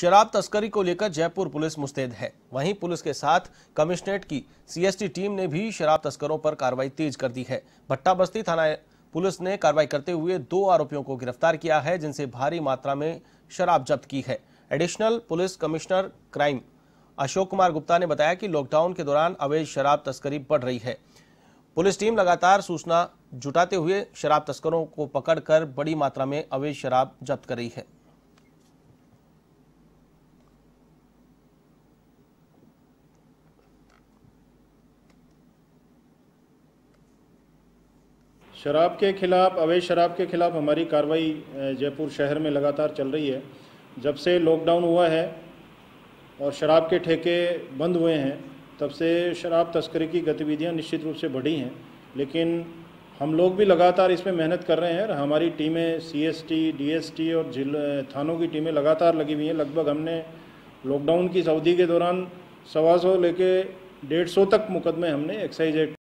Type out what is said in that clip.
शराब तस्करी को लेकर जयपुर पुलिस मुस्तैद है वहीं पुलिस के साथ कमिश्नरेट की सीएसटी टीम ने भी शराब तस्करों पर कार्रवाई तेज कर दी है भट्टा बस्ती थाना पुलिस ने कार्रवाई करते हुए दो आरोपियों को गिरफ्तार किया है जिनसे भारी मात्रा में शराब जब्त की है additional police commissioner crime Ashok Kumar Gupta ने बताया कि लॉकडाउन के दौरान अवैध शराब तस्करी बढ़ रही है पुलिस टीम लगातार सूचना जुटाते हुए शराब तस्करों को पकड़कर बड़ी मात्रा में अवैध शराब जब्त कर रही है शराब के खिलाफ अवैध शराब के खिलाफ हमारी कार्रवाई जयपुर शहर में लगातार चल रही है जब से लॉकडाउन हुआ है और शराब के ठेके बंद हुए हैं तब से शराब तस्करी की गतिविधियां निश्चित रूप से बढ़ी हैं लेकिन हम लोग भी लगातार इसमें मेहनत कर रहे हैं और हमारी टीमें सीएसटी डीएसटी और जिल थानों की टीमें लगातार लगी हुई हैं लगभग हमने लॉकडाउन की अवधि के दौरान सवा सौ लेके डेढ़ सौ तक मुकदमे हमने एक्साइज एक्ट